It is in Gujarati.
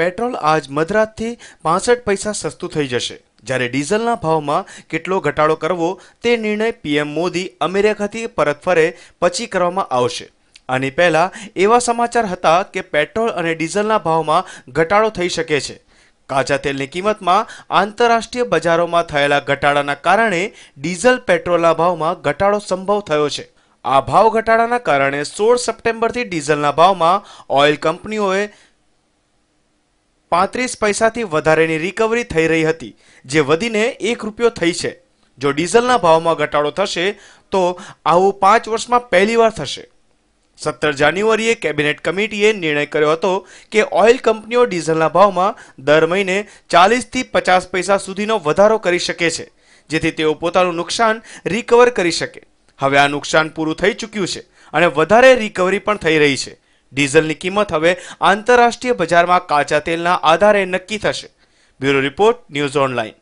પેટ્રોલ આજ મધરાતથી પાસઠ પૈસા સસ્તું થઈ જશે જ્યારે ડીઝલના ભાવમાં કેટલો ઘટાડો કરવો તે નિર્ણય પીએમ મોદી અમેરિકાથી પરત ફરે પછી કરવામાં આવશે આની પહેલાં એવા સમાચાર હતા કે પેટ્રોલ અને ડીઝલના ભાવમાં ઘટાડો થઈ શકે છે કાચા તેલની કિંમતમાં આંતરરાષ્ટ્રીય બજારોમાં થયેલા ઘટાડાના કારણે ડીઝલ પેટ્રોલના ભાવમાં ઘટાડો સંભવ થયો છે આ ભાવ ઘટાડાના કારણે સોળ સપ્ટેમ્બરથી ડીઝલના ભાવમાં ઓઇલ કંપનીઓએ પાંત્રીસ પૈસાથી વધારેની રિકવરી થઈ રહી હતી જે વધીને એક રૂપિયો થઈ છે જો ડીઝલના ભાવમાં ઘટાડો થશે તો આવું પાંચ વર્ષમાં પહેલીવાર થશે સત્તર જાન્યુઆરીએ કેબિનેટ કમિટીએ નિર્ણય કર્યો હતો કે ઓઇલ કંપનીઓ ડીઝલના ભાવમાં દર મહિને ચાલીસથી પચાસ પૈસા સુધીનો વધારો કરી શકે છે જેથી તેઓ પોતાનું નુકસાન રિકવર કરી શકે હવે આ નુકસાન પૂરું થઈ ચૂક્યું છે અને વધારે રિકવરી પણ થઈ રહી છે ડીઝલની કિંમત હવે આંતરરાષ્ટ્રીય બજારમાં કાચા તેલના આધારે નક્કી થશે બ્યુરો રિપોર્ટ ન્યૂઝ ઓનલાઈન